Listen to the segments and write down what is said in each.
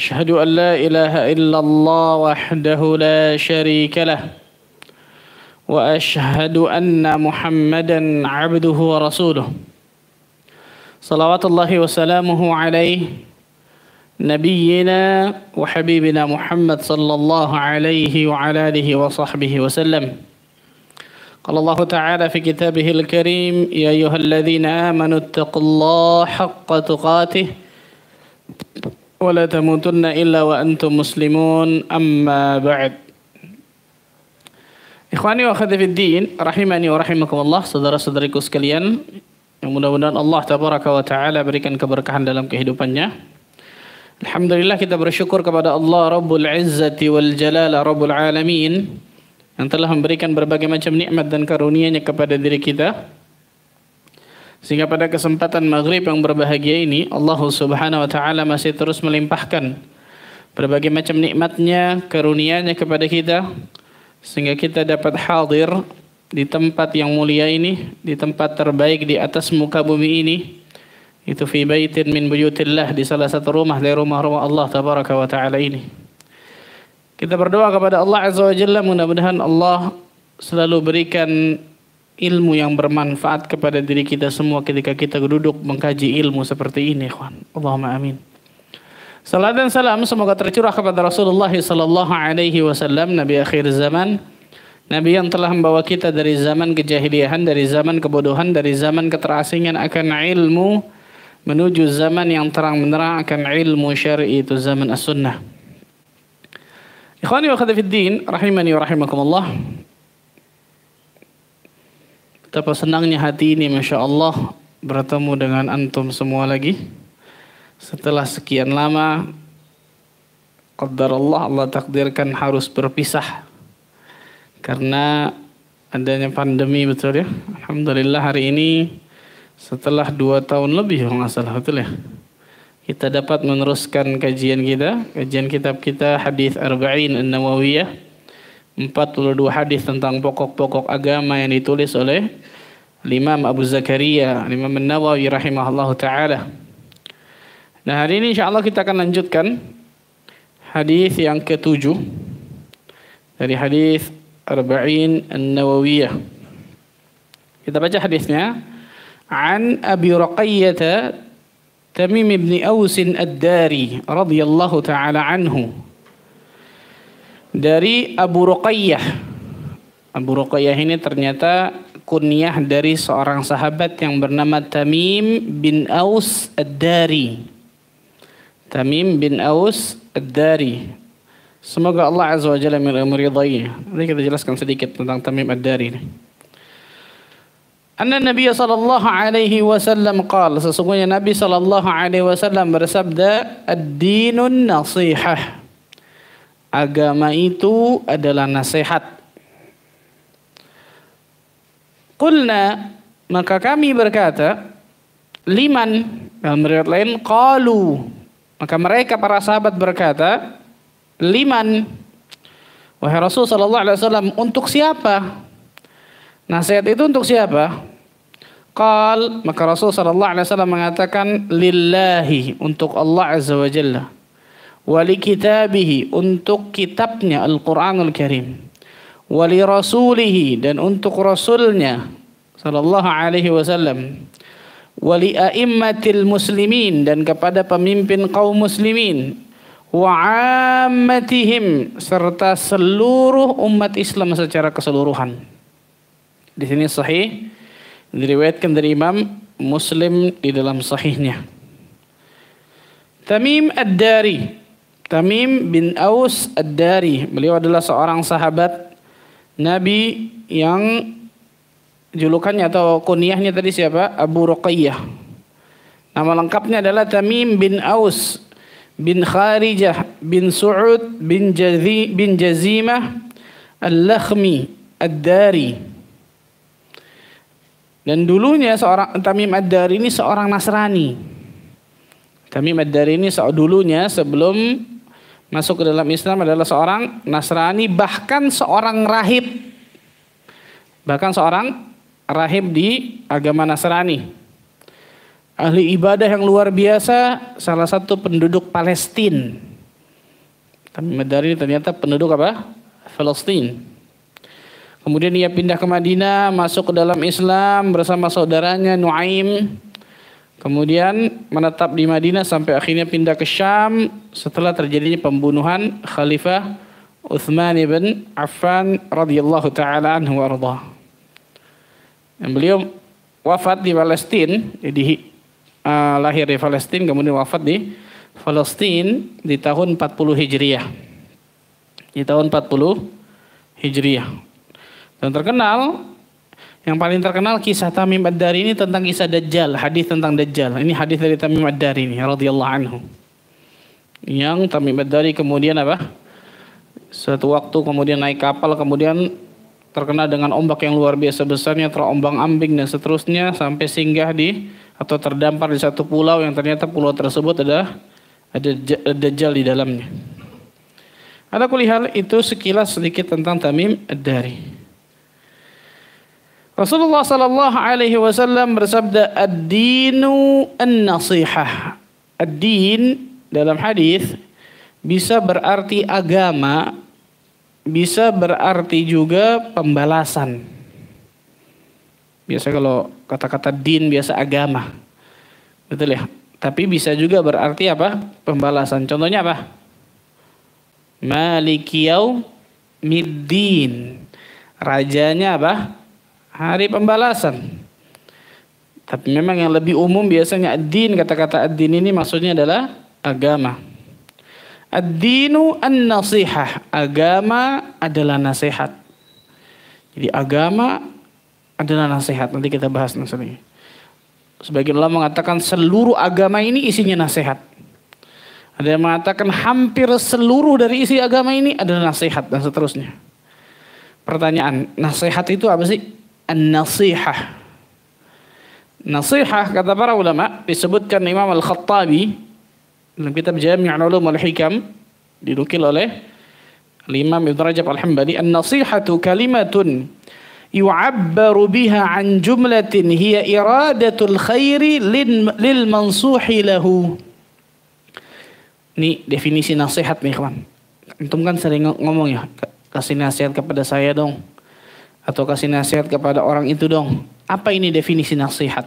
أشهد أن لا إله إلا الله وحده لا شريك له وأشهد أن محمدا عبده ورسوله صلوات الله وسلامه عليه نبينا وحبيبنا محمد صلى الله عليه وعلى آله وصحبه وسلم قال الله تعالى في كتابه الكريم يا أيها الذين آمنوا اتقوا الله حق تقاته ولا تموتن إلا وأنتم مسلمون أما بعد Ikhwani wa khadifiddin, rahimani wa rahimakumullah, saudara-saudariku sekalian, yang mudah-mudahan Allah tabaraka wa ta'ala berikan keberkahan dalam kehidupannya. Alhamdulillah kita bersyukur kepada Allah Rabbul Izzati wal Jalala Rabbul Alamin yang telah memberikan berbagai macam nikmat dan karunia-Nya kepada diri kita. Sehingga pada kesempatan maghrib yang berbahagia ini Allah subhanahu wa ta'ala masih terus melimpahkan berbagai macam nikmatnya, karunianya kepada kita sehingga kita dapat hadir di tempat yang mulia ini, di tempat terbaik di atas muka bumi ini. Itu fi baitin min buyutillah di salah satu rumah dari rumah-rumah Allah tabaraka wa taala ini. Kita berdoa kepada Allah azza wa jalla mudah-mudahan Allah selalu berikan ilmu yang bermanfaat kepada diri kita semua ketika kita duduk mengkaji ilmu seperti ini, ikhwan. Allahumma amin. Salam dan salam semoga tercurah kepada Rasulullah sallallahu alaihi wasallam nabi akhir zaman, nabi yang telah membawa kita dari zaman kejahiliahan, dari zaman kebodohan, dari zaman keterasingan akan ilmu menuju zaman yang terang menerang akan ilmu syar'i itu zaman as-sunnah. Ikhwani wa khadifiddin, rahimani wa rahimakumullah. Betapa senangnya hati ini Masya Allah bertemu dengan antum semua lagi. Setelah sekian lama, Qadar Allah, Allah takdirkan harus berpisah. Karena adanya pandemi betul ya. Alhamdulillah hari ini setelah dua tahun lebih kalau nggak salah betul ya. Kita dapat meneruskan kajian kita, kajian kitab kita Hadis Arba'in An-Nawawiyah 42 hadis tentang pokok-pokok agama yang ditulis oleh Imam Abu Zakaria, Imam An-Nawawi rahimahullahu taala. Nah, hari ini insyaallah kita akan lanjutkan hadis yang ketujuh dari hadis Arba'in An-Nawawiyah. Kita baca hadisnya. An Abi رقية تميم بن Aus الداري رضي الله taala anhu dari Abu Ruqayyah. Abu Ruqayyah ini ternyata kunyah dari seorang sahabat yang bernama Tamim bin Aus Ad-Dari. Tamim bin Aus Ad-Dari. Semoga Allah Azza wa Jalla meridai. Nanti kita jelaskan sedikit tentang Tamim Ad-Dari ini. Anna Nabi sallallahu alaihi wasallam qala sesungguhnya Nabi sallallahu alaihi wasallam bersabda ad-dinun nasihah Agama itu adalah nasihat. Kulna maka kami berkata liman dalam riwayat lain qalu maka mereka para sahabat berkata liman wahai Rasul sallallahu untuk siapa nasihat itu untuk siapa qal maka Rasul saw alaihi wasallam mengatakan lillahi untuk Allah azza wa jalla wali kitabihi untuk kitabnya Al-Quranul Karim wali rasulihi dan untuk rasulnya sallallahu alaihi wasallam wali aimmatil muslimin dan kepada pemimpin kaum muslimin wa ammatihim serta seluruh umat Islam secara keseluruhan. Di sini sahih diriwayatkan dari Imam Muslim di dalam sahihnya. Tamim Ad-Dari Tamim bin Aus Ad-Dari. Beliau adalah seorang sahabat Nabi yang julukannya atau kunyahnya tadi siapa? Abu Ruqayyah. Nama lengkapnya adalah Tamim bin Aus bin Kharijah bin Su'ud bin, Jazi, bin Jazimah Al-Lakhmi Ad-Dari. Dan dulunya seorang Tamim Ad-Dari ini seorang Nasrani. Tamim Ad-Dari ini dulunya sebelum masuk ke dalam Islam adalah seorang Nasrani bahkan seorang rahib bahkan seorang rahib di agama Nasrani ahli ibadah yang luar biasa salah satu penduduk Palestina tapi Madari ternyata penduduk apa? Palestina. Kemudian ia pindah ke Madinah, masuk ke dalam Islam bersama saudaranya Nuaim Kemudian menetap di Madinah sampai akhirnya pindah ke Syam setelah terjadinya pembunuhan Khalifah Uthman ibn Affan radhiyallahu taala anhu yang Beliau wafat di Palestina, jadi eh, uh, eh, lahir di Palestina kemudian wafat di Palestina di tahun 40 Hijriah. Di tahun 40 Hijriah. Dan terkenal yang paling terkenal kisah Tamim Ad-Dari ini tentang kisah Dajjal, hadis tentang Dajjal. Ini hadis dari Tamim Ad-Dari ini radhiyallahu anhu. Yang Tamim Ad-Dari kemudian apa? Suatu waktu kemudian naik kapal kemudian terkena dengan ombak yang luar biasa besarnya, terombang-ambing dan seterusnya sampai singgah di atau terdampar di satu pulau yang ternyata pulau tersebut ada ada Dajjal di dalamnya. Ada kulihal itu sekilas sedikit tentang Tamim Ad-Dari. Rasulullah sallallahu alaihi wasallam bersabda ad-dinu an-nasihah. Ad-din dalam hadis bisa berarti agama, bisa berarti juga pembalasan. Biasa kalau kata-kata din biasa agama. Betul ya? Tapi bisa juga berarti apa? Pembalasan. Contohnya apa? Malikiyau middin. Rajanya apa? hari pembalasan. Tapi memang yang lebih umum biasanya ad-din, kata-kata ad-din ini maksudnya adalah agama. Ad-dinu an-nasihah. Agama adalah nasihat. Jadi agama adalah nasihat. Nanti kita bahas nanti. Sebagian ulama mengatakan seluruh agama ini isinya nasihat. Ada yang mengatakan hampir seluruh dari isi agama ini adalah nasihat dan seterusnya. Pertanyaan, nasihat itu apa sih? an-nasihah. Nasihah kata para ulama disebutkan Imam Al-Khattabi dalam kitab Jami' Ulum Al-Hikam dinukil oleh Imam Ibn Rajab Al-Hambali an-nasihatu kalimatun yu'abbaru biha an jumlatin hiya iradatul khairi lil mansuhi lahu. Ini definisi nasihat nih kawan. Antum kan sering ngomong ya, kasih nasihat kepada saya dong atau kasih nasihat kepada orang itu dong. Apa ini definisi nasihat?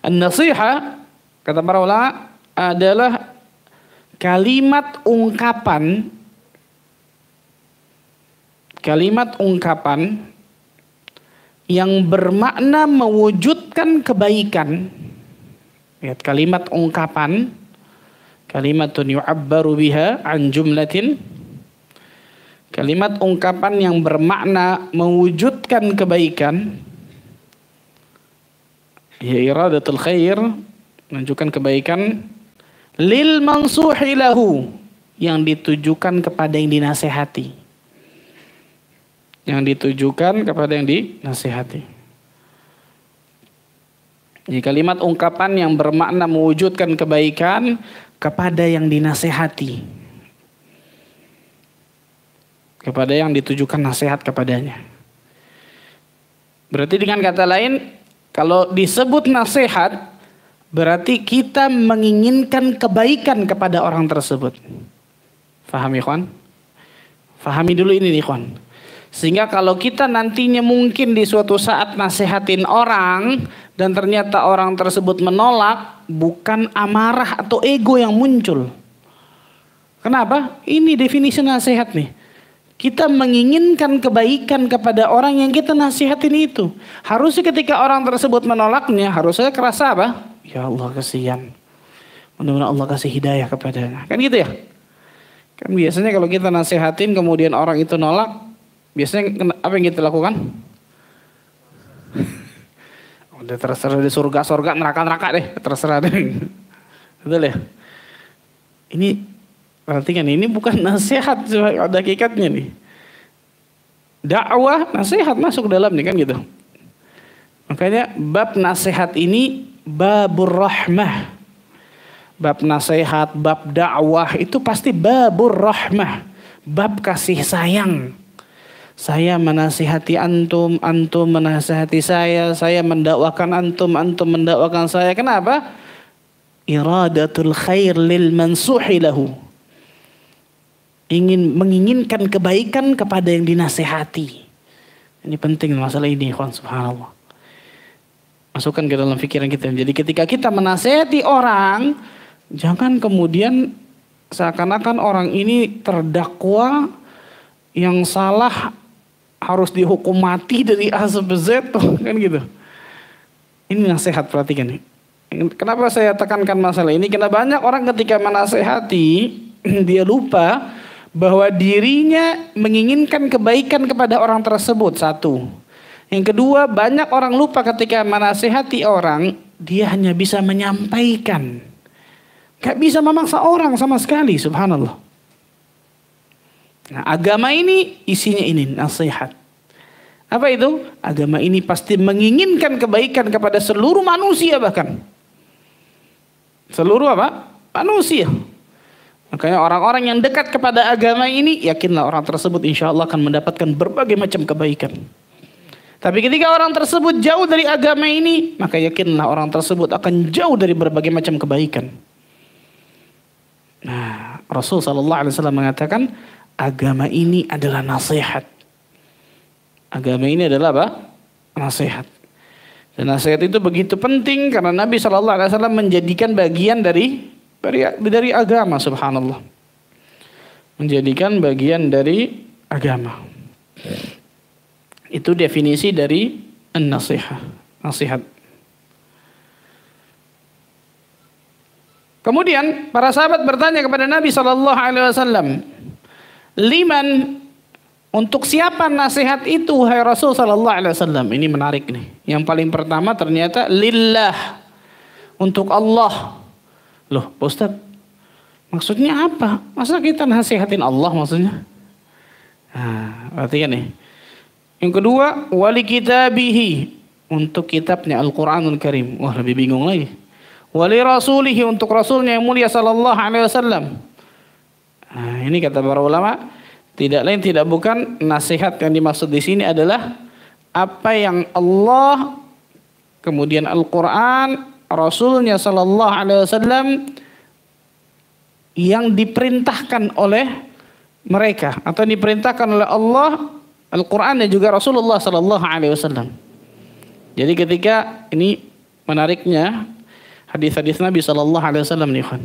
an kata para ulama adalah kalimat ungkapan kalimat ungkapan yang bermakna mewujudkan kebaikan. Lihat kalimat ungkapan kalimatun yu'abbaru biha an jumlatin Kalimat ungkapan yang bermakna mewujudkan kebaikan ya iradatul khair menunjukkan kebaikan lil mansuhi lahu yang ditujukan kepada yang dinasehati. Yang ditujukan kepada yang dinasehati. Jadi kalimat ungkapan yang bermakna mewujudkan kebaikan kepada yang dinasehati kepada yang ditujukan nasihat kepadanya. Berarti dengan kata lain, kalau disebut nasihat, berarti kita menginginkan kebaikan kepada orang tersebut. Fahami kwan? Fahami dulu ini nih, kawan. Sehingga kalau kita nantinya mungkin di suatu saat nasihatin orang dan ternyata orang tersebut menolak, bukan amarah atau ego yang muncul. Kenapa? Ini definisi nasihat nih. Kita menginginkan kebaikan kepada orang yang kita nasihatin itu. Harusnya ketika orang tersebut menolaknya, harusnya kerasa apa? Ya Allah kasihan. Mudah-mudahan Allah kasih hidayah kepadanya. Kan gitu ya? Kan biasanya kalau kita nasihatin kemudian orang itu nolak, biasanya apa yang kita lakukan? Udah terserah di surga, surga, neraka, neraka deh. Terserah deh. Betul ya? Ini Perhatikan ini bukan nasihat ada hakikatnya nih. Dakwah nasihat masuk dalam nih kan gitu. Makanya bab nasihat ini babur rahmah. Bab nasihat, bab dakwah itu pasti babur rahmah. Bab kasih sayang. Saya menasihati antum, antum menasihati saya, saya mendakwakan antum, antum mendakwakan saya. Kenapa? Iradatul khair lil mansuhi lahu ingin menginginkan kebaikan kepada yang dinasehati. Ini penting masalah ini, ikhwan subhanallah. Masukkan ke dalam pikiran kita. Jadi ketika kita menasehati orang, jangan kemudian seakan-akan orang ini terdakwa yang salah harus dihukum mati dari A sampai Z kan gitu. Ini nasihat perhatikan nih. Kenapa saya tekankan masalah ini? Karena banyak orang ketika menasehati dia lupa bahwa dirinya menginginkan kebaikan kepada orang tersebut satu. Yang kedua, banyak orang lupa ketika menasehati orang, dia hanya bisa menyampaikan. Gak bisa memaksa orang sama sekali, subhanallah. Nah, agama ini isinya ini, nasihat. Apa itu? Agama ini pasti menginginkan kebaikan kepada seluruh manusia bahkan. Seluruh apa? Manusia. Makanya orang-orang yang dekat kepada agama ini, yakinlah orang tersebut insya Allah akan mendapatkan berbagai macam kebaikan. Tapi ketika orang tersebut jauh dari agama ini, maka yakinlah orang tersebut akan jauh dari berbagai macam kebaikan. Nah, Rasul Sallallahu Alaihi Wasallam mengatakan, agama ini adalah nasihat. Agama ini adalah apa? Nasihat. Dan nasihat itu begitu penting karena Nabi saw Alaihi Wasallam menjadikan bagian dari dari dari agama subhanallah. Menjadikan bagian dari agama. Itu definisi dari nasihat nasihat. Kemudian para sahabat bertanya kepada Nabi Shallallahu Alaihi Wasallam, liman untuk siapa nasihat itu hai Rasul Shallallahu Alaihi Wasallam? Ini menarik nih. Yang paling pertama ternyata lillah untuk Allah. Loh, Pak Ustaz, maksudnya apa? Masa kita nasihatin Allah maksudnya? Nah, perhatikan nih. Yang kedua, wali kita bihi untuk kitabnya Al-Qur'anul Karim. Wah, lebih bingung lagi. Wali rasulihi untuk rasulnya yang mulia sallallahu alaihi wasallam. Nah, ini kata para ulama, tidak lain tidak bukan nasihat yang dimaksud di sini adalah apa yang Allah kemudian Al-Qur'an Rasulnya Shallallahu Alaihi Wasallam yang diperintahkan oleh mereka atau diperintahkan oleh Allah Al-Quran dan juga Rasulullah Shallallahu Alaihi Wasallam. Jadi ketika ini menariknya hadis-hadis Nabi Shallallahu Alaihi Wasallam nih kan.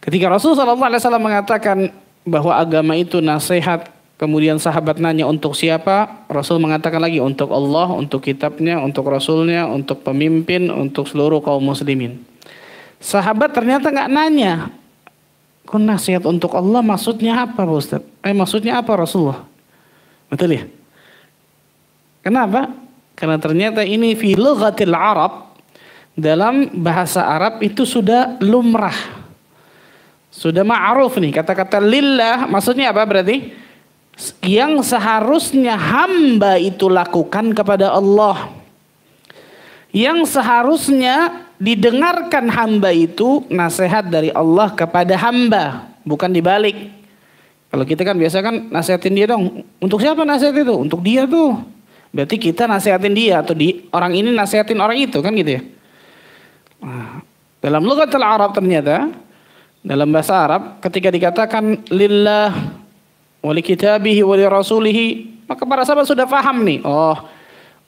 Ketika Rasulullah Shallallahu Alaihi Wasallam mengatakan bahwa agama itu nasihat Kemudian sahabat nanya untuk siapa? Rasul mengatakan lagi untuk Allah, untuk kitabnya, untuk rasulnya, untuk pemimpin, untuk seluruh kaum muslimin. Sahabat ternyata nggak nanya. Kun nasihat untuk Allah maksudnya apa Pak Ustaz? Eh maksudnya apa Rasulullah? Betul ya? Kenapa? Karena ternyata ini fi lughatil Arab dalam bahasa Arab itu sudah lumrah. Sudah ma'ruf nih kata-kata lillah maksudnya apa berarti? yang seharusnya hamba itu lakukan kepada Allah. Yang seharusnya didengarkan hamba itu nasihat dari Allah kepada hamba, bukan dibalik. Kalau kita kan biasa kan nasihatin dia dong. Untuk siapa nasihat itu? Untuk dia tuh. Berarti kita nasihatin dia atau di orang ini nasihatin orang itu kan gitu ya. Nah, dalam lugatul Arab ternyata dalam bahasa Arab ketika dikatakan lillah walikitabihi walirasulihi maka para sahabat sudah paham nih oh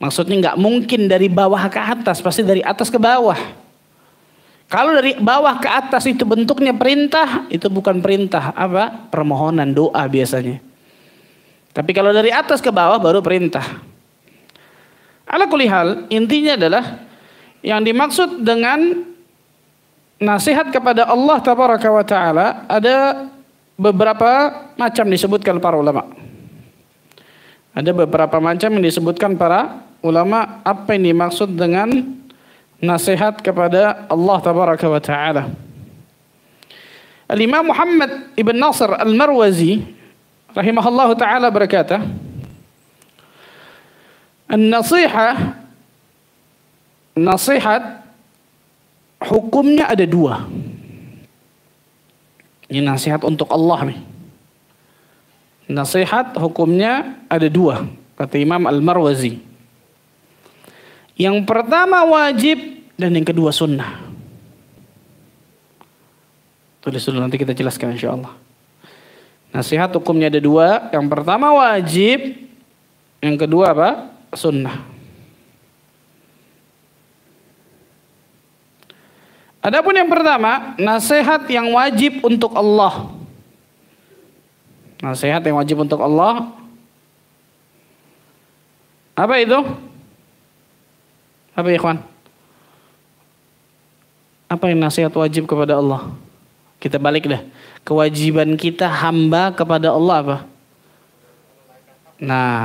maksudnya nggak mungkin dari bawah ke atas pasti dari atas ke bawah kalau dari bawah ke atas itu bentuknya perintah itu bukan perintah apa permohonan doa biasanya tapi kalau dari atas ke bawah baru perintah ala kulihal intinya adalah yang dimaksud dengan nasihat kepada Allah tabaraka wa taala ada beberapa macam disebutkan para ulama. Ada beberapa macam yang disebutkan para ulama apa yang dimaksud dengan nasihat kepada Allah tabaraka wa taala. Al-Imam Muhammad ibn Nasr Al-Marwazi rahimahullah taala berkata, "An-nasiha nasihat hukumnya ada dua." Ini nasihat untuk Allah nih. Nasihat hukumnya ada dua, kata Imam Al-Marwazi. Yang pertama wajib dan yang kedua sunnah. Tulis dulu nanti kita jelaskan insya Allah. Nasihat hukumnya ada dua. Yang pertama wajib. Yang kedua apa? Sunnah. Adapun yang pertama, nasihat yang wajib untuk Allah. Nasihat yang wajib untuk Allah. Apa itu? Apa ya, Apa yang nasihat wajib kepada Allah? Kita balik dah. Kewajiban kita hamba kepada Allah apa? Nah,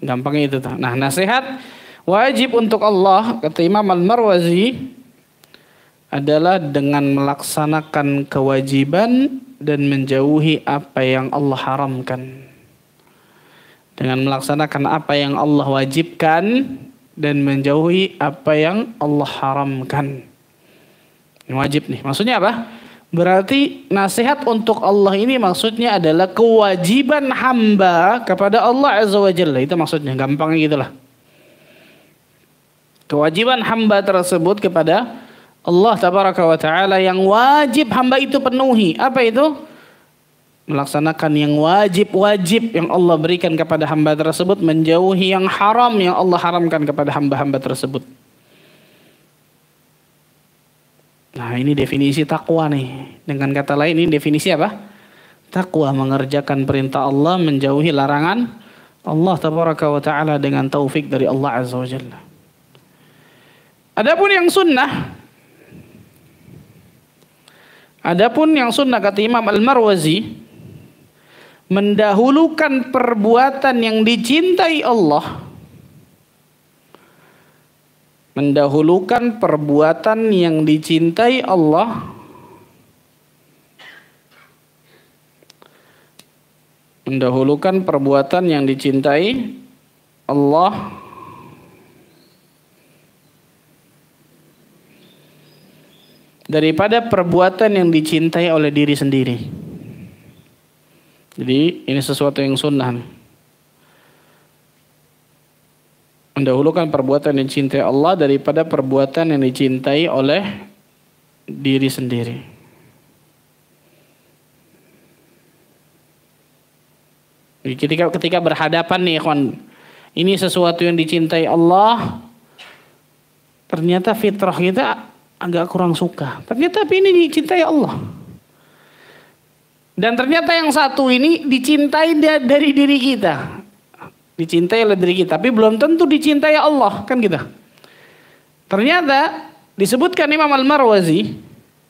gampangnya itu tuh. Nah, nasihat wajib untuk Allah kata Imam Al-Marwazi adalah dengan melaksanakan kewajiban dan menjauhi apa yang Allah haramkan. Dengan melaksanakan apa yang Allah wajibkan dan menjauhi apa yang Allah haramkan. Ini wajib nih. Maksudnya apa? Berarti nasihat untuk Allah ini maksudnya adalah kewajiban hamba kepada Allah Azza wa Jalla. Itu maksudnya, gampangnya gitulah. Kewajiban hamba tersebut kepada Allah tabaraka wa taala yang wajib hamba itu penuhi. Apa itu? Melaksanakan yang wajib-wajib yang Allah berikan kepada hamba tersebut, menjauhi yang haram yang Allah haramkan kepada hamba-hamba tersebut. Nah, ini definisi takwa nih. Dengan kata lain ini definisi apa? Takwa mengerjakan perintah Allah, menjauhi larangan Allah tabaraka wa taala dengan taufik dari Allah azza wa jalla. Adapun yang sunnah, Adapun yang sunnah kata Imam Al-Marwazi mendahulukan perbuatan yang dicintai Allah mendahulukan perbuatan yang dicintai Allah mendahulukan perbuatan yang dicintai Allah daripada perbuatan yang dicintai oleh diri sendiri. Jadi ini sesuatu yang sunnah. Mendahulukan perbuatan yang dicintai Allah daripada perbuatan yang dicintai oleh diri sendiri. ketika ketika berhadapan nih kawan, ini sesuatu yang dicintai Allah, ternyata fitrah kita agak kurang suka. Tapi tapi ini dicintai Allah. Dan ternyata yang satu ini dicintai dari diri kita. Dicintai oleh diri kita, tapi belum tentu dicintai Allah, kan kita. Gitu. Ternyata disebutkan Imam Al-Marwazi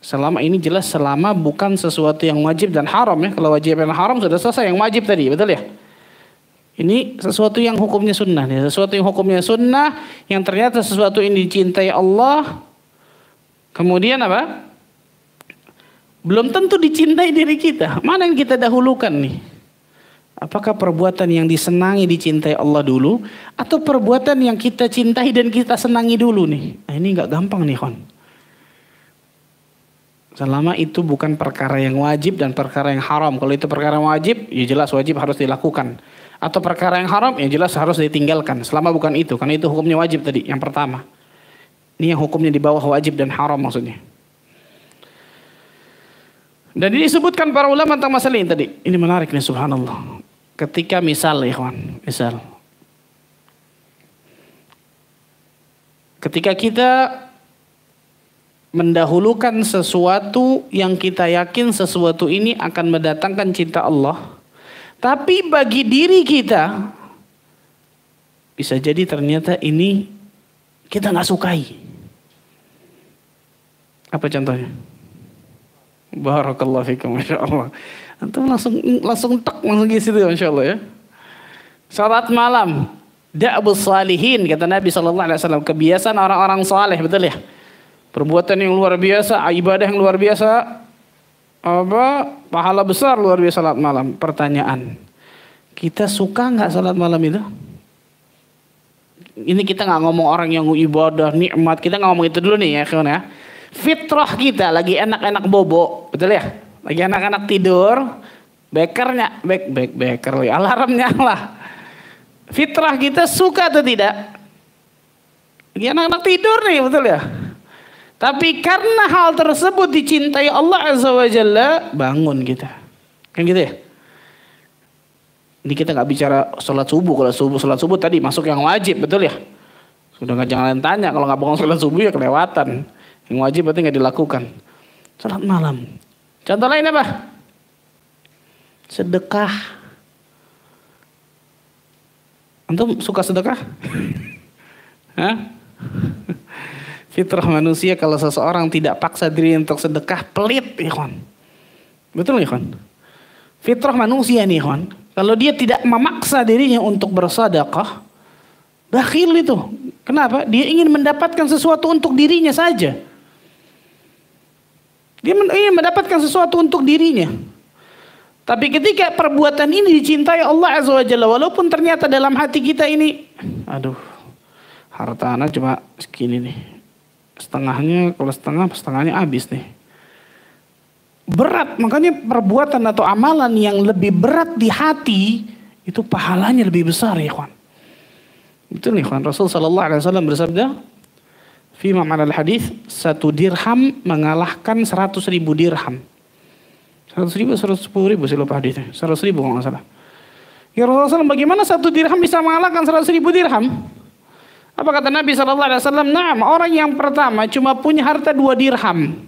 selama ini jelas selama bukan sesuatu yang wajib dan haram ya. Kalau wajib dan haram sudah selesai yang wajib tadi, betul ya? Ini sesuatu yang hukumnya sunnah nih, sesuatu yang hukumnya sunnah yang ternyata sesuatu ini dicintai Allah Kemudian apa? Belum tentu dicintai diri kita. Mana yang kita dahulukan nih? Apakah perbuatan yang disenangi dicintai Allah dulu atau perbuatan yang kita cintai dan kita senangi dulu nih? Nah, ini nggak gampang nih, kon. Selama itu bukan perkara yang wajib dan perkara yang haram. Kalau itu perkara yang wajib, ya jelas wajib harus dilakukan. Atau perkara yang haram, ya jelas harus ditinggalkan. Selama bukan itu, karena itu hukumnya wajib tadi, yang pertama. Ini yang hukumnya di bawah wajib dan haram maksudnya. Dan ini disebutkan para ulama tentang masalah ini tadi. Ini menarik nih subhanallah. Ketika misal ya, ikhwan, misal. Ketika kita mendahulukan sesuatu yang kita yakin sesuatu ini akan mendatangkan cinta Allah. Tapi bagi diri kita bisa jadi ternyata ini kita nggak sukai. Apa contohnya? Barakallahu fikum, Masya Allah. Antum langsung langsung tak langsung ke situ, Masya Allah ya. Salat malam, da'bus salihin, kata Nabi SAW. Kebiasaan orang-orang saleh, betul ya? Perbuatan yang luar biasa, ibadah yang luar biasa, apa pahala besar luar biasa salat malam. Pertanyaan, kita suka nggak salat malam itu? Ini kita nggak ngomong orang yang ibadah nikmat, kita nggak ngomong itu dulu nih ya, kawan ya Fitrah kita lagi enak-enak bobo, betul ya? Lagi enak-enak tidur, bekernya, bek bek beker, alarmnya lah. Fitrah kita suka atau tidak? Lagi enak-enak tidur nih, betul ya? Tapi karena hal tersebut dicintai Allah Azza wa Jalla, bangun kita. Kan gitu ya? Ini kita nggak bicara sholat subuh. Kalau subuh sholat subuh tadi masuk yang wajib, betul ya? Sudah nggak jangan tanya. Kalau nggak bangun sholat subuh ya kelewatan. Yang wajib berarti nggak dilakukan. Salat malam. Contoh lain apa? Sedekah. Antum suka sedekah? Hah? Fitrah manusia kalau seseorang tidak paksa diri untuk sedekah pelit, ikhwan. Betul ikhwan? Fitrah manusia nih ikhwan. Kalau dia tidak memaksa dirinya untuk bersedekah, bakhil itu. Kenapa? Dia ingin mendapatkan sesuatu untuk dirinya saja. Dia ingin iya, mendapatkan sesuatu untuk dirinya. Tapi ketika perbuatan ini dicintai Allah Azza wa Jalla, walaupun ternyata dalam hati kita ini, aduh, harta anak cuma segini nih. Setengahnya, kalau setengah, setengahnya habis nih. Berat, makanya perbuatan atau amalan yang lebih berat di hati, itu pahalanya lebih besar ya kawan. Betul nih kawan, Rasul Sallallahu Alaihi Wasallam bersabda, Fima manal hadis satu dirham mengalahkan seratus ribu dirham. Seratus ribu, seratus sepuluh ribu sih lupa hadisnya. Seratus ribu kalau nggak salah. Ya Rasulullah SAW, bagaimana satu dirham bisa mengalahkan seratus ribu dirham? Apa kata Nabi Shallallahu Alaihi Wasallam? Nah, orang yang pertama cuma punya harta dua dirham.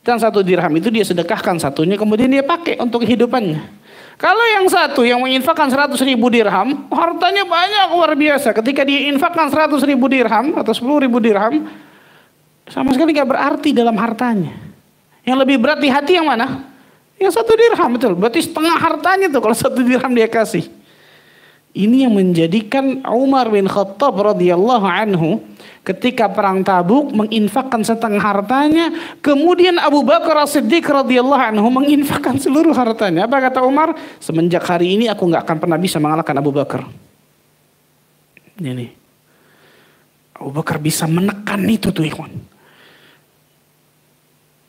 Dan satu dirham itu dia sedekahkan satunya, kemudian dia pakai untuk kehidupannya. Kalau yang satu yang menginfakkan 100 ribu dirham, hartanya banyak luar biasa. Ketika dia infakkan 100 ribu dirham atau 10 ribu dirham, sama sekali nggak berarti dalam hartanya. Yang lebih berat di hati yang mana? Yang satu dirham betul. Berarti setengah hartanya tuh kalau satu dirham dia kasih. Ini yang menjadikan Umar bin Khattab radhiyallahu anhu ketika perang Tabuk menginfakkan setengah hartanya, kemudian Abu Bakar As-Siddiq radhiyallahu anhu menginfakkan seluruh hartanya. Apa kata Umar? Semenjak hari ini aku nggak akan pernah bisa mengalahkan Abu Bakar. Ini. Abu Bakar bisa menekan itu tuh ikhwan.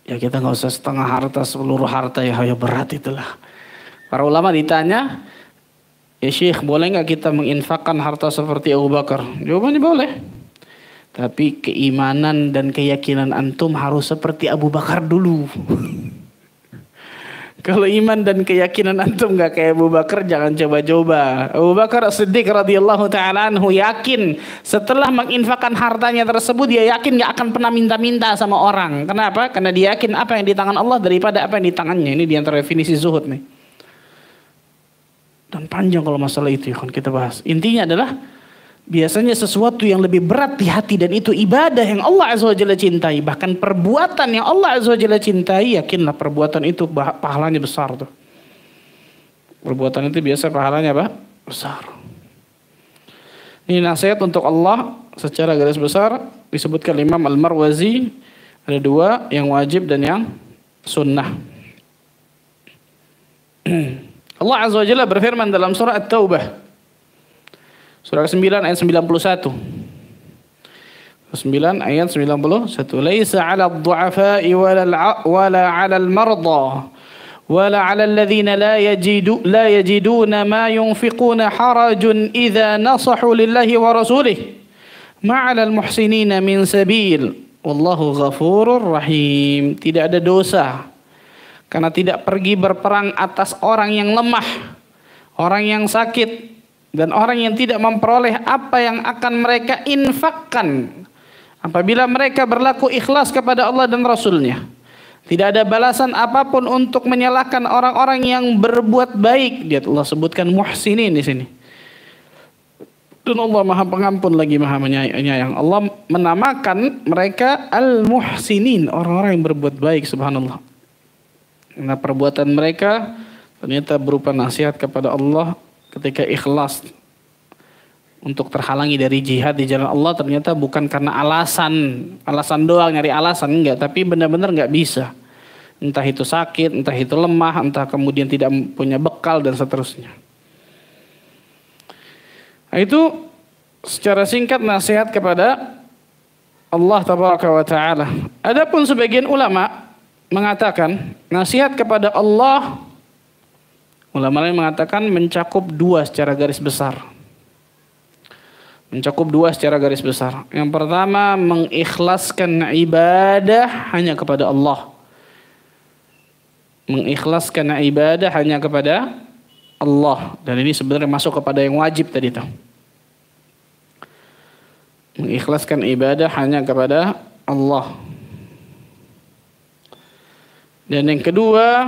Ya kita nggak usah setengah harta seluruh harta ya, ya berat itulah. Para ulama ditanya, Ya Syekh, boleh nggak kita menginfakkan harta seperti Abu Bakar? Jawabannya boleh. Tapi keimanan dan keyakinan antum harus seperti Abu Bakar dulu. Kalau iman dan keyakinan antum nggak kayak Abu Bakar, jangan coba-coba. Abu Bakar Siddiq radhiyallahu taala anhu yakin setelah menginfakkan hartanya tersebut dia yakin nggak akan pernah minta-minta sama orang. Kenapa? Karena dia yakin apa yang di tangan Allah daripada apa yang di tangannya. Ini diantara definisi zuhud nih. Dan panjang kalau masalah itu ya kan kita bahas. Intinya adalah biasanya sesuatu yang lebih berat di hati dan itu ibadah yang Allah Azza wa Jalla cintai. Bahkan perbuatan yang Allah Azza wa Jalla cintai, yakinlah perbuatan itu pahalanya besar tuh. Perbuatan itu biasa pahalanya apa? Besar. Ini nasihat untuk Allah secara garis besar disebutkan Imam Al-Marwazi ada dua yang wajib dan yang sunnah. Allah Azza wa Jalla berfirman dalam surah At-Taubah. Surah 9 ayat 91. 9 ayat 91 laisa 'ala ad-du'afa'i wala wala 'ala al-marda ولا على الذين لا يجد لا يجدون ما ينفقون حرج إذا نصحوا لله ورسوله ما على المحسنين من سبيل والله غفور رحيم tidak ada dosa Karena tidak pergi berperang atas orang yang lemah, orang yang sakit, dan orang yang tidak memperoleh apa yang akan mereka infakkan apabila mereka berlaku ikhlas kepada Allah dan Rasulnya. Tidak ada balasan apapun untuk menyalahkan orang-orang yang berbuat baik. Dia telah sebutkan muhsinin di sini. Dan Allah Maha Pengampun lagi Maha menyayang. Allah menamakan mereka al-muhsinin, orang-orang yang berbuat baik subhanallah. Karena perbuatan mereka ternyata berupa nasihat kepada Allah ketika ikhlas untuk terhalangi dari jihad di jalan Allah ternyata bukan karena alasan, alasan doang nyari alasan enggak, tapi benar-benar enggak bisa. Entah itu sakit, entah itu lemah, entah kemudian tidak punya bekal dan seterusnya. Nah, itu secara singkat nasihat kepada Allah Taala. Adapun sebagian ulama mengatakan nasihat kepada Allah ulama lain mengatakan mencakup dua secara garis besar. Mencakup dua secara garis besar. Yang pertama mengikhlaskan ibadah hanya kepada Allah. Mengikhlaskan ibadah hanya kepada Allah dan ini sebenarnya masuk kepada yang wajib tadi itu Mengikhlaskan ibadah hanya kepada Allah. Dan yang kedua,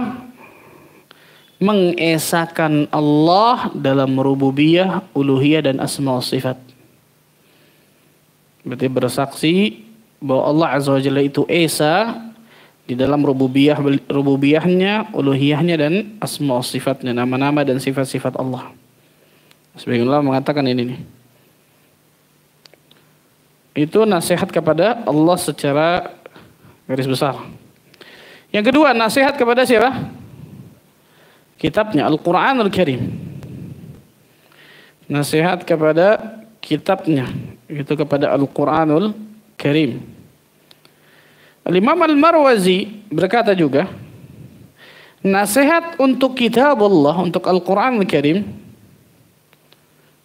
mengesahkan Allah dalam rububiyah, uluhiyah dan asma sifat. Berarti bersaksi bahwa Allah Azza wa Jalla itu Esa di dalam rububiyah rububiyahnya, uluhiyahnya dan asma sifatnya, nama-nama dan sifat-sifat Allah. Sebagian ulama mengatakan ini nih. Itu nasihat kepada Allah secara garis besar. Yang kedua, nasihat kepada siapa? Kitabnya Al-Qur'an Al-Karim. Nasihat kepada kitabnya, itu kepada Al-Qur'anul Karim. Al-Imam Al-Marwazi berkata juga, nasihat untuk kitab Allah, untuk Al-Qur'an Al-Karim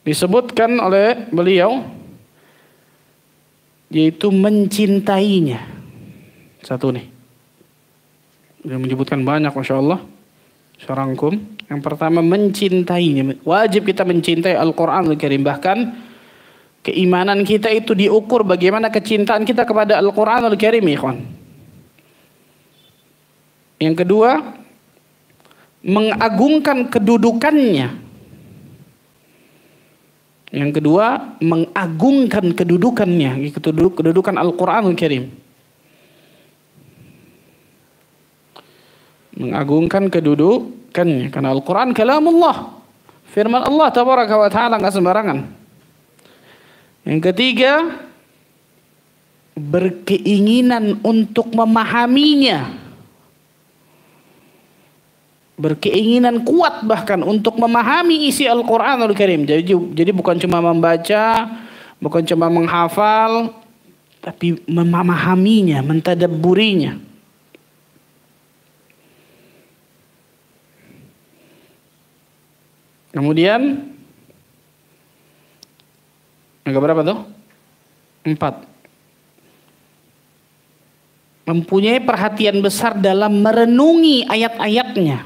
disebutkan oleh beliau yaitu mencintainya. Satu nih dan menyebutkan banyak Masya Allah Syarangkum. yang pertama mencintainya wajib kita mencintai Al-Quran Al-Karim bahkan keimanan kita itu diukur bagaimana kecintaan kita kepada Al-Quran Al-Karim ya, ikhwan yang kedua mengagungkan kedudukannya yang kedua, mengagungkan kedudukannya, kedudukan al quran Al Karim. mengagungkan kedudukan karena Al-Qur'an kalamullah. Firman Allah tabaraka wa taala enggak sembarangan. Yang ketiga, berkeinginan untuk memahaminya. Berkeinginan kuat bahkan untuk memahami isi al al Karim. Jadi jadi bukan cuma membaca, bukan cuma menghafal, tapi memahaminya, mentadabburinya. Kemudian angka berapa tuh? Empat. Mempunyai perhatian besar dalam merenungi ayat-ayatnya.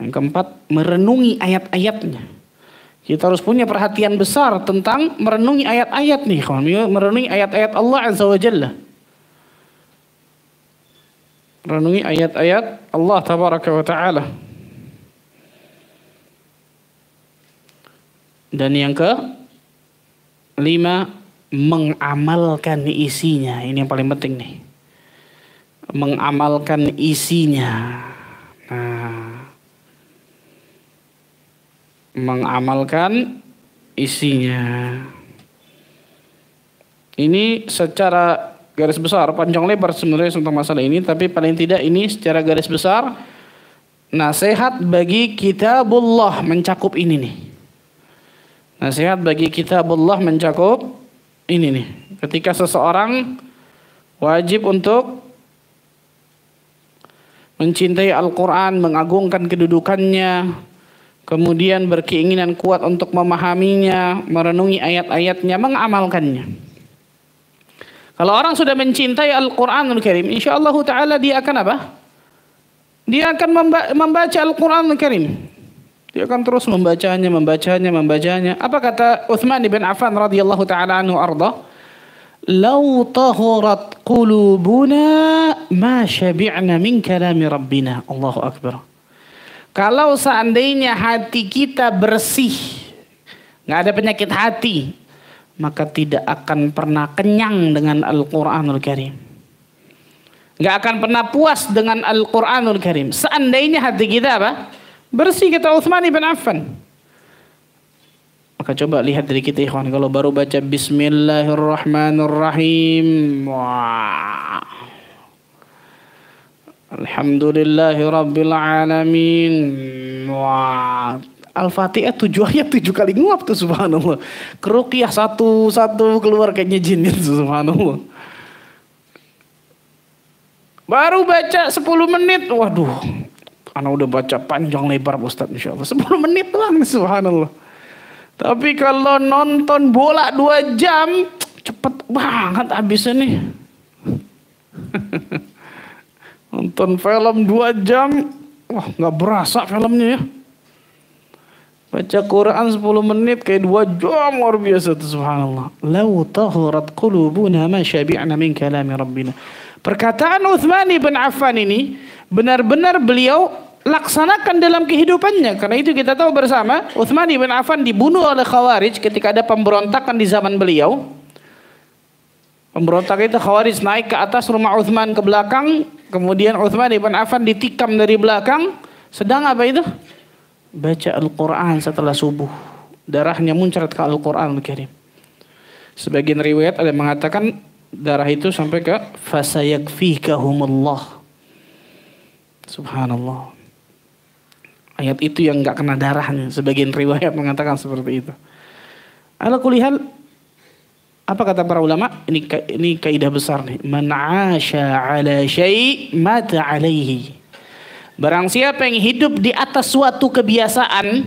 Yang keempat, merenungi ayat-ayatnya. Kita harus punya perhatian besar tentang merenungi ayat-ayat nih. Ya, merenungi ayat-ayat Allah Azza wa Jalla. Renungi ayat-ayat Allah Tabaraka wa Ta'ala. Dan yang ke lima mengamalkan isinya. Ini yang paling penting nih. Mengamalkan isinya. Nah, mengamalkan isinya. Ini secara garis besar panjang lebar sebenarnya tentang masalah ini tapi paling tidak ini secara garis besar nasihat bagi kitabullah mencakup ini nih Nasihat bagi kita Allah mencakup ini nih. Ketika seseorang wajib untuk mencintai Al-Quran, mengagungkan kedudukannya, kemudian berkeinginan kuat untuk memahaminya, merenungi ayat-ayatnya, mengamalkannya. Kalau orang sudah mencintai al quran Karim, insya Allah Ta'ala dia akan apa? Dia akan membaca al quran Karim. Dia akan terus membacanya, membacanya, membacanya. Apa kata Uthman bin Affan radhiyallahu taala anhu arda? "Lau tahurat qulubuna ma syabi'na min kalami rabbina." Allahu akbar. Kalau seandainya hati kita bersih, nggak ada penyakit hati, maka tidak akan pernah kenyang dengan Al-Qur'anul Karim. Nggak akan pernah puas dengan Al-Qur'anul Karim. Seandainya hati kita apa? Bersih kata Uthman ibn Affan. Maka coba lihat dari kita ikhwan kalau baru baca Bismillahirrahmanirrahim. Wah. Alhamdulillahi Alamin. Wah. Al-Fatihah tujuh ayat tujuh kali nguap tuh subhanallah. Kerukiah satu satu keluar kayaknya jin itu subhanallah. Baru baca sepuluh menit. Waduh, Anak udah baca panjang lebar Ustaz insya Allah. 10 menit doang subhanallah. Tapi kalau nonton bola 2 jam cepet banget habisnya nih. nonton film 2 jam wah nggak berasa filmnya ya. Baca Quran 10 menit kayak 2 jam luar biasa tuh subhanallah. Lau tahurat qulubuna ma syabi'na min kalami rabbina. Perkataan Uthman bin Affan ini benar-benar beliau laksanakan dalam kehidupannya. Karena itu kita tahu bersama, Uthman ibn Affan dibunuh oleh Khawarij ketika ada pemberontakan di zaman beliau. Pemberontakan itu Khawarij naik ke atas rumah Uthman ke belakang, kemudian Uthman ibn Affan ditikam dari belakang, sedang apa itu? Baca Al-Quran setelah subuh. Darahnya muncrat ke Al-Quran al Sebagian riwayat ada yang mengatakan darah itu sampai ke fasayakfikahumullah. Subhanallah. Ayat itu yang nggak kena darahnya. Sebagian riwayat mengatakan seperti itu. Ala kulihal apa kata para ulama? Ini ini kaidah besar nih. Man 'ala syai' mata 'alaihi. Barang siapa yang hidup di atas suatu kebiasaan,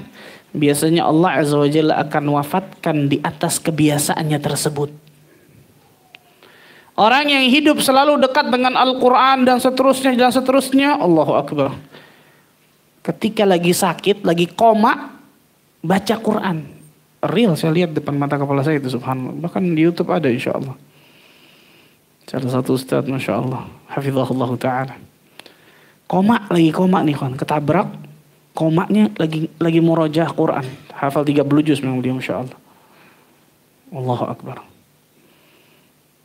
biasanya Allah Azza wa Jalla akan wafatkan di atas kebiasaannya tersebut. Orang yang hidup selalu dekat dengan Al-Quran dan seterusnya dan seterusnya, Allahu Akbar ketika lagi sakit, lagi koma, baca Quran. Real saya lihat depan mata kepala saya itu subhanallah. Bahkan di Youtube ada insya Allah. Salah satu ustadz Masya Allah. Hafizahullah ta'ala. Koma lagi koma nih kan. Ketabrak. Komanya lagi lagi murojah Quran. Hafal 30 juz memang dia Masya Allah. Allahu Akbar.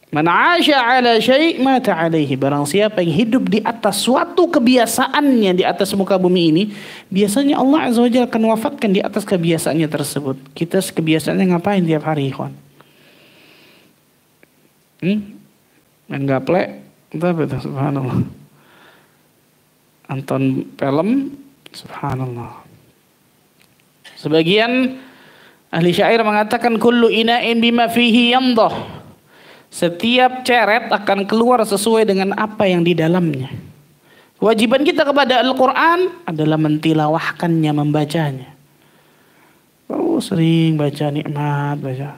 Man asya ala syai' mata alaihi. Barang siapa yang hidup di atas suatu kebiasaannya di atas muka bumi ini, biasanya Allah Azza wa akan wafatkan di atas kebiasaannya tersebut. Kita kebiasaannya ngapain tiap hari, ikhwan? Hmm? Main gaplek, subhanallah. Anton film, subhanallah. Sebagian ahli syair mengatakan kullu ina'in bima fihi yamdah. Setiap ceret akan keluar sesuai dengan apa yang di dalamnya. Kewajiban kita kepada Al-Quran adalah mentilawahkannya, membacanya. Oh sering baca nikmat, baca.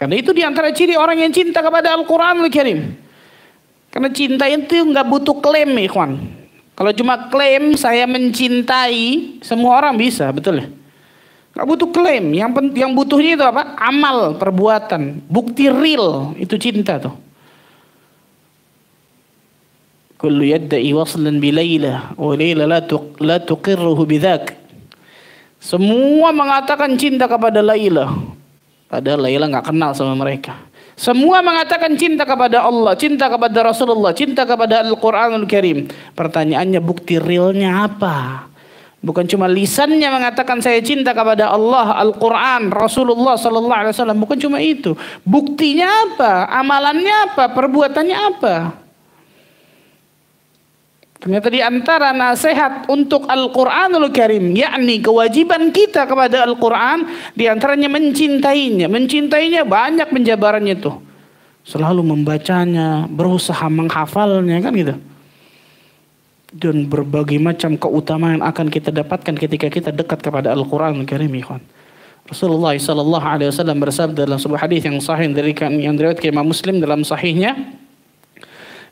Karena itu diantara ciri orang yang cinta kepada Al-Quran Al-Karim. Karena cinta itu nggak butuh klaim, ikhwan. Kalau cuma klaim saya mencintai, semua orang bisa, betul ya? Gak butuh klaim. Yang pen, yang butuhnya itu apa? Amal, perbuatan, bukti real itu cinta tuh. Kullu yadda'i waslan bilaila wa laila la tuq, la tuqirruhu bidzak. Semua mengatakan cinta kepada Laila. Padahal Laila nggak kenal sama mereka. Semua mengatakan cinta kepada Allah, cinta kepada Rasulullah, cinta kepada Al-Quranul Karim. Pertanyaannya bukti realnya apa? Bukan cuma lisannya mengatakan saya cinta kepada Allah, Al-Quran, Rasulullah Sallallahu Alaihi Wasallam. Bukan cuma itu. Buktinya apa? Amalannya apa? Perbuatannya apa? Ternyata di antara nasihat untuk Al-Quranul Karim, yakni kewajiban kita kepada Al-Quran, di antaranya mencintainya. Mencintainya banyak penjabarannya tuh. Selalu membacanya, berusaha menghafalnya kan gitu dan berbagai macam keutamaan akan kita dapatkan ketika kita dekat kepada Al-Quran Karim ikhwan. Rasulullah Sallallahu Alaihi Wasallam bersabda dalam sebuah hadis yang sahih dari yang diriwayatkan Imam Muslim dalam sahihnya,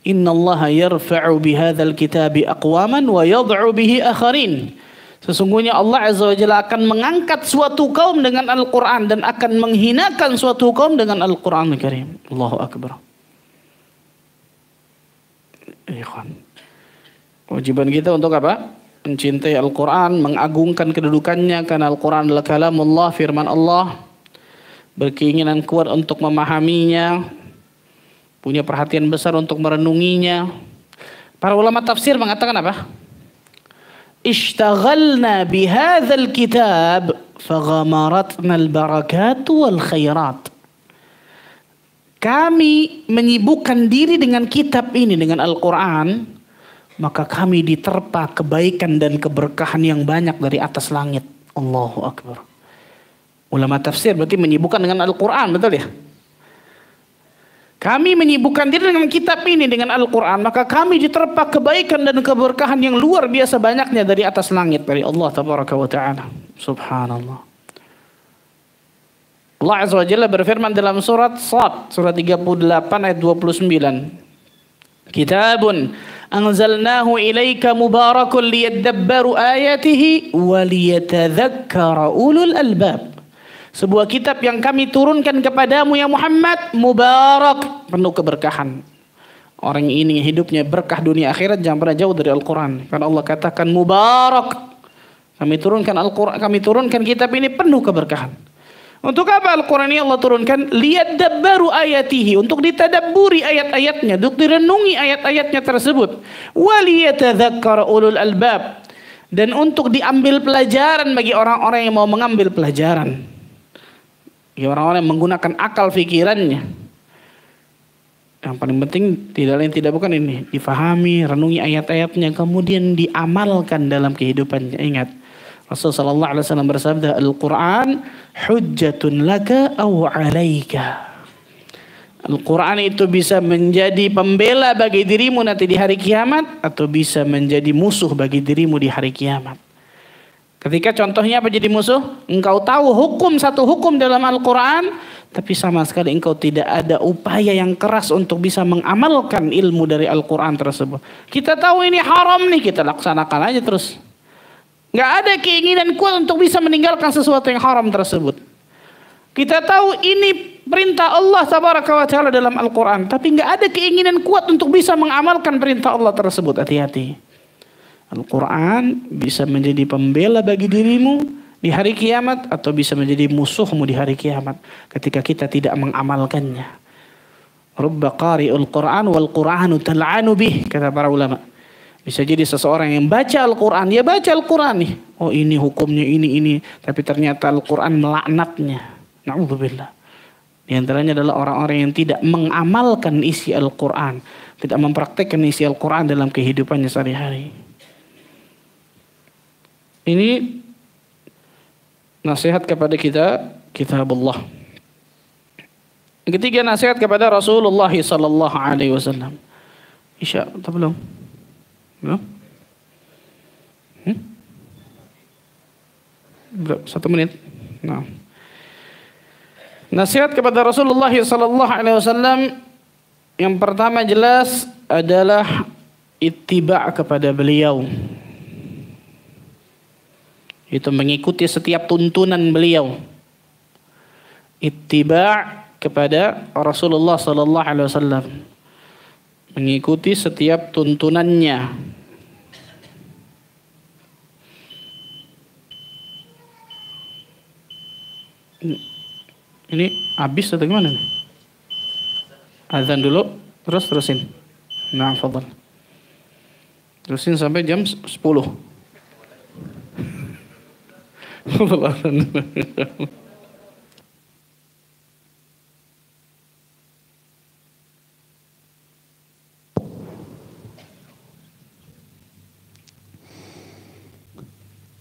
Inna Allah yarfa'u bihadzal kitabi aqwaman wa yad'u bihi akharin. Sesungguhnya Allah Azza wa Jalla akan mengangkat suatu kaum dengan Al-Quran dan akan menghinakan suatu kaum dengan Al-Quran Karim. Allahu Akbar. Ikhwan. Kewajiban kita untuk apa? Mencintai Al-Quran, mengagungkan kedudukannya karena Al-Quran adalah kalamullah, firman Allah. Berkeinginan kuat untuk memahaminya. Punya perhatian besar untuk merenunginya. Para ulama tafsir mengatakan apa? Ishtaghalna bihadzal kitab faghamaratna al-barakat wal khairat. Kami menyibukkan diri dengan kitab ini, dengan Al-Quran maka kami diterpa kebaikan dan keberkahan yang banyak dari atas langit. Allahu Akbar. Ulama tafsir berarti menyibukkan dengan Al-Quran, betul ya? Kami menyibukkan diri dengan kitab ini, dengan Al-Quran. Maka kami diterpa kebaikan dan keberkahan yang luar biasa banyaknya dari atas langit. Dari Allah Tabaraka wa Ta'ala. Subhanallah. Allah Azza wa Jalla berfirman dalam surat Sad, surat 38 ayat 29. Kitabun anzalnahu إليك mubarakun liyadabbaru ayatihi wa liyatadhakkara ulul albab sebuah kitab yang kami turunkan kepadamu ya Muhammad mubarak penuh keberkahan orang ini hidupnya berkah dunia akhirat jangan pernah jauh dari Al-Qur'an karena Allah katakan mubarak kami turunkan Al-Qur'an kami turunkan kitab ini penuh keberkahan untuk apa Al-Quran ini Allah turunkan? Lihat dabbaru ayatihi. Untuk ditadaburi ayat-ayatnya. Untuk direnungi ayat-ayatnya tersebut. Waliyatadhakar ulul albab. Dan untuk diambil pelajaran bagi orang-orang yang mau mengambil pelajaran. Ya orang-orang yang menggunakan akal fikirannya. Yang paling penting tidak lain tidak bukan ini. Difahami, renungi ayat-ayatnya. Kemudian diamalkan dalam kehidupannya. Ingat. Rasul sallallahu alaihi wasallam bersabda, "Al-Qur'an hujjatun laka aw 'alaika." Al-Quran itu bisa menjadi pembela bagi dirimu nanti di hari kiamat atau bisa menjadi musuh bagi dirimu di hari kiamat. Ketika contohnya apa jadi musuh? Engkau tahu hukum satu hukum dalam Al-Quran, tapi sama sekali engkau tidak ada upaya yang keras untuk bisa mengamalkan ilmu dari Al-Quran tersebut. Kita tahu ini haram nih, kita laksanakan aja terus. Nggak ada keinginan kuat untuk bisa meninggalkan sesuatu yang haram tersebut. Kita tahu ini perintah Allah tabaraka wa taala dalam Al-Qur'an, tapi nggak ada keinginan kuat untuk bisa mengamalkan perintah Allah tersebut. Hati-hati. Al-Qur'an bisa menjadi pembela bagi dirimu di hari kiamat atau bisa menjadi musuhmu di hari kiamat ketika kita tidak mengamalkannya. Rubba qari'ul Qur'an wal Qur'anu tal'anu kata para ulama. Bisa jadi seseorang yang baca Al-Quran, dia baca Al-Quran nih. Oh ini hukumnya ini, ini. Tapi ternyata Al-Quran melaknatnya. Na'udzubillah. Di antaranya adalah orang-orang yang tidak mengamalkan isi Al-Quran. Tidak mempraktekkan isi Al-Quran dalam kehidupannya sehari-hari. Ini nasihat kepada kita, Allah. Ketiga nasihat kepada Rasulullah sallallahu alaihi wasallam. Isya, atau belum? Ya. Hmm? satu menit. Nah. Nasihat kepada Rasulullah sallallahu alaihi wasallam yang pertama jelas adalah ittiba kepada beliau. Itu mengikuti setiap tuntunan beliau. Ittiba kepada Rasulullah sallallahu alaihi wasallam mengikuti setiap tuntunannya. Ini, habis atau gimana nih? Azan dulu, terus terusin. Nah, fadal. Terusin sampai jam 10. Allah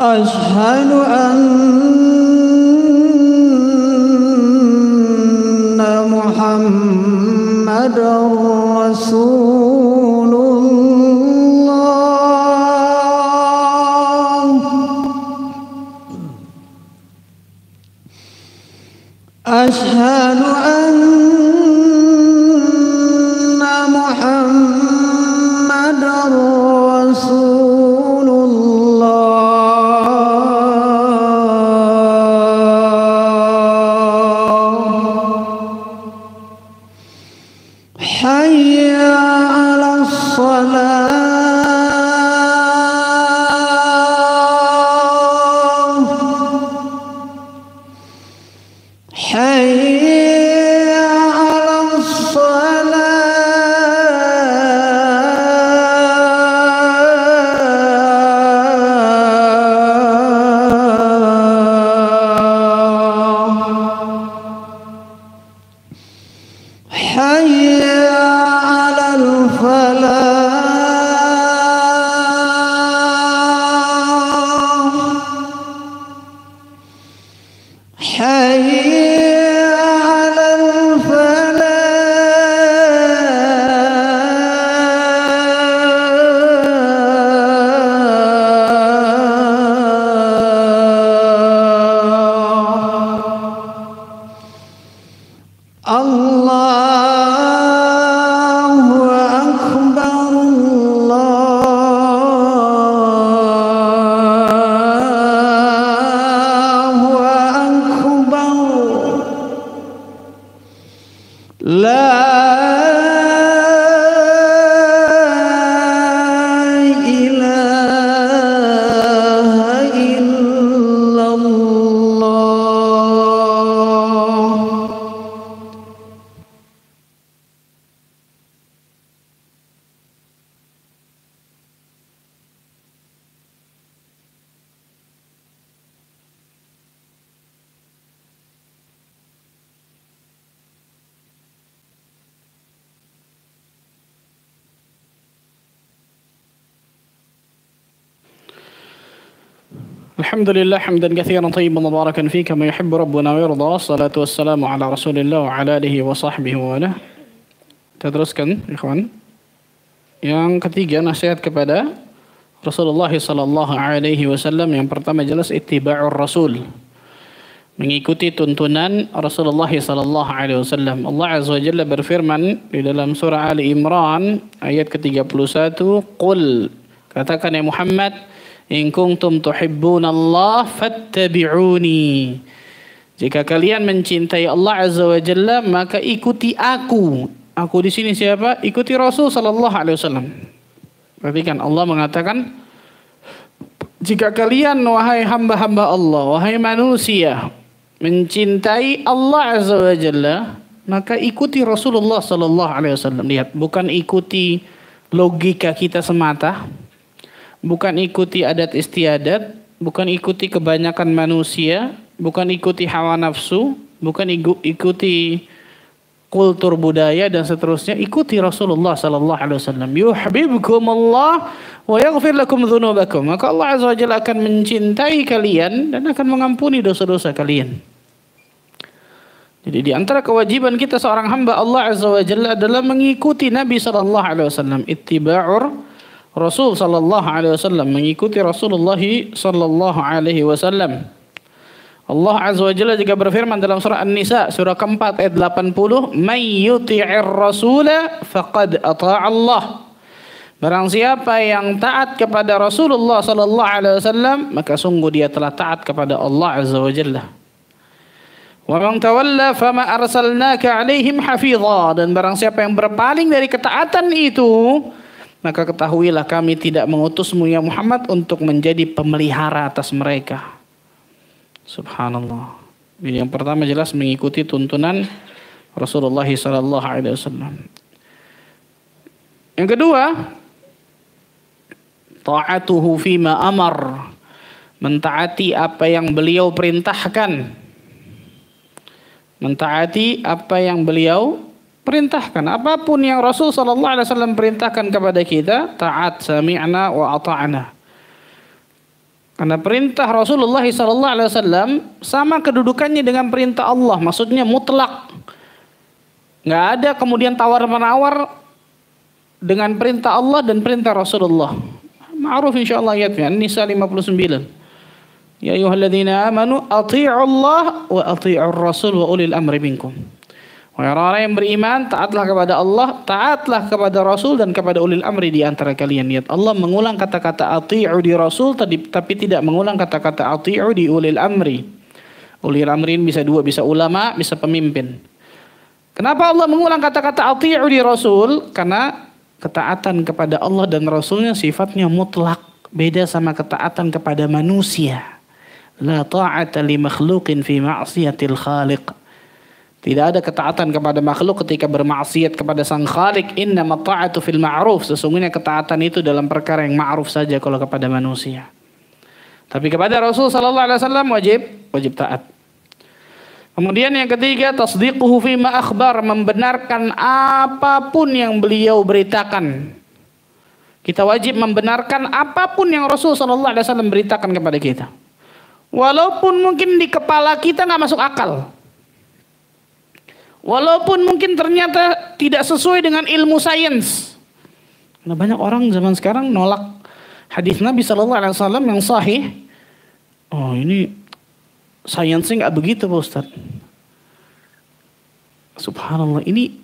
أشهد أن محمد Allah الحمد لله حمدا كثيرا طيبا مباركا فيه كما يحب ربنا ويرضى والصلاة والسلام على رسول الله وعلى آله وصحبه وله kita teruskan ikhwan yang ketiga nasihat kepada Rasulullah sallallahu alaihi wasallam yang pertama jelas ittiba'ur rasul mengikuti tuntunan Rasulullah sallallahu alaihi wasallam. Allah azza wa jalla berfirman di dalam surah Ali Imran ayat ke-31, "Qul" katakan ya Muhammad, In kuntum Allah, fattabi'uni. Jika kalian mencintai Allah Azza wa Jalla, maka ikuti aku. Aku di sini siapa? Ikuti Rasul sallallahu alaihi wasallam. Perhatikan Allah mengatakan jika kalian wahai hamba-hamba Allah, wahai manusia mencintai Allah Azza wa Jalla, maka ikuti Rasulullah sallallahu alaihi wasallam. Lihat, bukan ikuti logika kita semata, bukan ikuti adat istiadat, bukan ikuti kebanyakan manusia, bukan ikuti hawa nafsu, bukan ikuti kultur budaya dan seterusnya. Ikuti Rasulullah sallallahu alaihi wasallam. Yuhibbukum Allah wa yaghfir lakum dzunubakum. Maka Allah azza wajalla akan mencintai kalian dan akan mengampuni dosa-dosa kalian. Jadi di antara kewajiban kita seorang hamba Allah azza wajalla adalah mengikuti Nabi sallallahu alaihi wasallam, ittiba'ur Rasul sallallahu alaihi wasallam mengikuti Rasulullah sallallahu alaihi wasallam. Allah azza wa jalla juga berfirman dalam surah An-Nisa surah keempat ayat 80, "May yuti'ir rasula faqad ata'a Allah." Barang siapa yang taat kepada Rasulullah sallallahu alaihi wasallam, maka sungguh dia telah taat kepada Allah azza wa jalla. Wa man tawalla fama arsalnaka alaihim hafiza. Dan barang siapa yang berpaling dari ketaatan itu, maka ketahuilah kami tidak mengutusmu ya Muhammad untuk menjadi pemelihara atas mereka. Subhanallah. Jadi yang pertama jelas mengikuti tuntunan Rasulullah sallallahu alaihi wasallam. Yang kedua, ta'atuhu fima amar. Mentaati apa yang beliau perintahkan. Mentaati apa yang beliau Perintahkan apapun yang Rasul Sallallahu Alaihi Wasallam perintahkan kepada kita taat sami'na wa ata'na. Karena perintah Rasulullah Shallallahu Alaihi Wasallam sama kedudukannya dengan perintah Allah, maksudnya mutlak. Nggak ada kemudian tawar menawar dengan perintah Allah dan perintah Rasulullah. Ma'ruf insyaallah ayatnya Nisa 59. Ya ayyuhalladzina amanu atii'u Allah wa atii'ur rasul wa ulil amri minkum. Orang-orang yang beriman taatlah kepada Allah, taatlah kepada Rasul dan kepada ulil amri di antara kalian. Niat Allah mengulang kata-kata ati'u di Rasul tadi tapi tidak mengulang kata-kata ati'u di ulil amri. Ulil amrin bisa dua, bisa ulama, bisa pemimpin. Kenapa Allah mengulang kata-kata ati'u di Rasul? Karena ketaatan kepada Allah dan Rasulnya sifatnya mutlak. Beda sama ketaatan kepada manusia. La ta'ata li makhlukin fi ma'siyatil khaliq. Tidak ada ketaatan kepada makhluk ketika bermaksiat kepada Sang Khalik. Inna mata'atu fil ma'ruf. Sesungguhnya ketaatan itu dalam perkara yang ma'ruf saja kalau kepada manusia. Tapi kepada Rasul sallallahu wajib wajib taat. Kemudian yang ketiga tasdiquhu fi ma akhbar membenarkan apapun yang beliau beritakan. Kita wajib membenarkan apapun yang Rasul sallallahu alaihi beritakan kepada kita. Walaupun mungkin di kepala kita nggak masuk akal, Walaupun mungkin ternyata tidak sesuai dengan ilmu sains. Nah banyak orang zaman sekarang nolak hadis Nabi Shallallahu Alaihi Wasallam yang sahih. Oh ini sainsnya nggak begitu Pak Ustaz. Subhanallah ini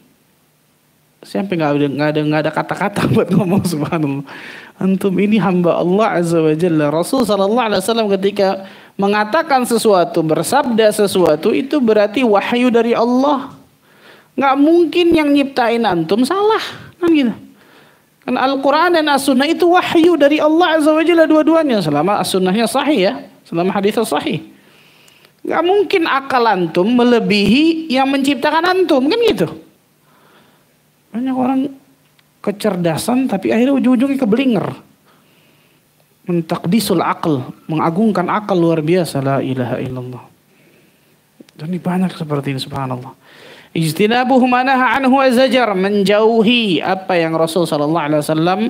siapa sampai nggak ada nggak ada nggak ada kata-kata buat ngomong subhanallah. Antum ini hamba Allah azza wa jalla. Rasul sallallahu alaihi wasallam ketika mengatakan sesuatu, bersabda sesuatu itu berarti wahyu dari Allah. Nggak mungkin yang nyiptain antum salah. Kan gitu. kan Al-Quran dan As-Sunnah itu wahyu dari Allah Azza wa dua-duanya. Selama As-Sunnahnya sahih ya. Selama hadisnya sahih. Nggak mungkin akal antum melebihi yang menciptakan antum. Kan gitu. Banyak orang kecerdasan tapi akhirnya ujung-ujungnya keblinger. Mentakdisul akal. Mengagungkan akal luar biasa. La ilaha illallah. Dan ini banyak seperti ini subhanallah. Ijtinabuhu manaha anhu azajar menjauhi apa yang Rasul sallallahu alaihi wasallam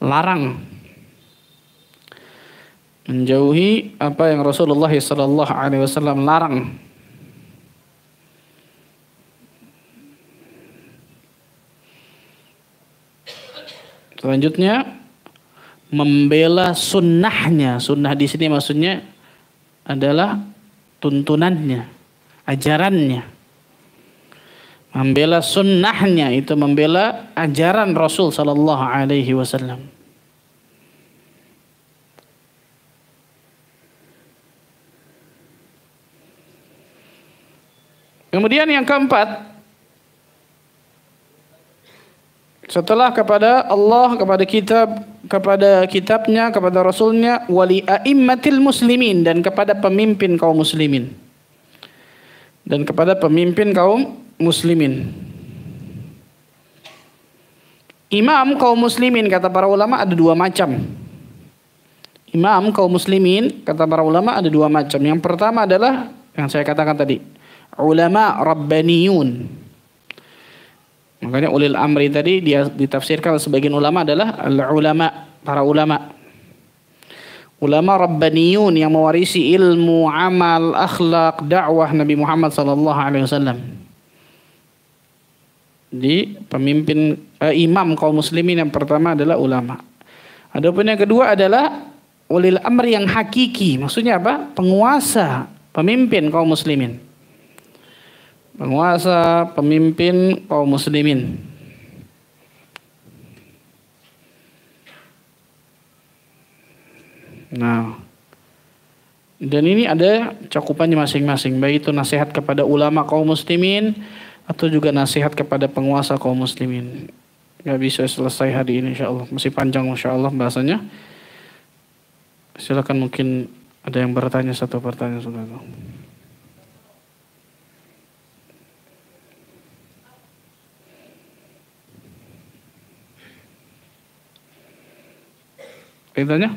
larang. Menjauhi apa yang Rasulullah sallallahu alaihi wasallam larang. Selanjutnya membela sunnahnya. Sunnah di sini maksudnya adalah tuntunannya, ajarannya membela sunnahnya itu membela ajaran Rasul Sallallahu Alaihi Wasallam. Kemudian yang keempat, setelah kepada Allah, kepada kitab, kepada kitabnya, kepada rasulnya, wali a'immatil muslimin dan kepada pemimpin kaum muslimin. Dan kepada pemimpin kaum muslimin. Imam kaum muslimin kata para ulama ada dua macam. Imam kaum muslimin kata para ulama ada dua macam. Yang pertama adalah yang saya katakan tadi, ulama rabbaniyun. Makanya ulil amri tadi dia ditafsirkan sebagian ulama adalah ulama, para ulama. Ulama rabbaniyun yang mewarisi ilmu, amal, akhlak, dakwah Nabi Muhammad sallallahu alaihi wasallam di pemimpin eh, imam kaum muslimin yang pertama adalah ulama. Adapun yang kedua adalah ulil amri yang hakiki. Maksudnya apa? Penguasa, pemimpin kaum muslimin. Penguasa, pemimpin kaum muslimin. Nah, dan ini ada cakupannya masing-masing. Baik itu nasihat kepada ulama kaum muslimin, atau juga nasihat kepada penguasa kaum muslimin. Gak bisa selesai hari ini insya Allah. Masih panjang insya Allah bahasanya. Silakan mungkin ada yang bertanya satu pertanyaan saudara. Tanya.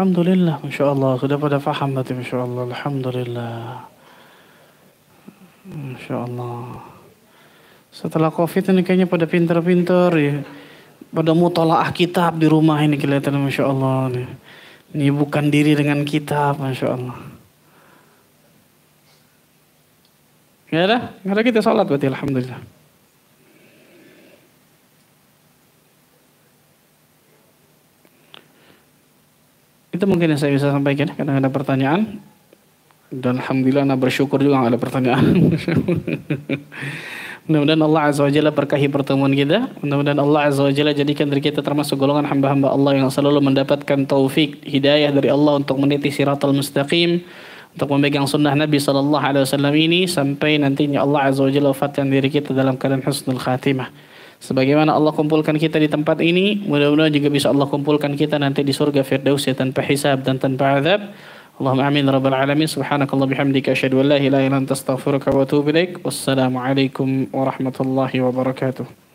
Alhamdulillah, Masya Allah. Sudah pada faham nanti, Masya Allah. Alhamdulillah. Masya Allah. Setelah COVID ini kayaknya pada pinter-pinter ya. Pada mutola'ah kitab di rumah ini kelihatan, Masya Allah. Ini bukan diri dengan kitab, Masya Allah. Gak ada? Gak ada kita sholat berarti, Alhamdulillah. Itu mungkin yang saya bisa sampaikan karena ada pertanyaan. Dan Alhamdulillah Anda bersyukur juga ada pertanyaan. Mudah-mudahan Allah Azza wa Jalla berkahi pertemuan kita. Mudah-mudahan Allah Azza wa Jalla jadikan diri kita termasuk golongan hamba-hamba Allah yang selalu mendapatkan taufik, hidayah dari Allah untuk meniti siratul mustaqim, untuk memegang sunnah Nabi Sallallahu Alaihi Wasallam ini sampai nantinya Allah Azza wa Jalla wafatkan diri kita dalam keadaan husnul khatimah. Sebagaimana Allah kumpulkan kita di tempat ini, mudah-mudahan juga bisa Allah kumpulkan kita nanti di surga Firdaus ya tanpa hisab dan tanpa azab. Allahumma amin ya rabbal alamin. Subhanakallah bihamdika asyhadu an la ilaha illa anta astaghfiruka wa atubu ilaik. Wassalamualaikum warahmatullahi wabarakatuh.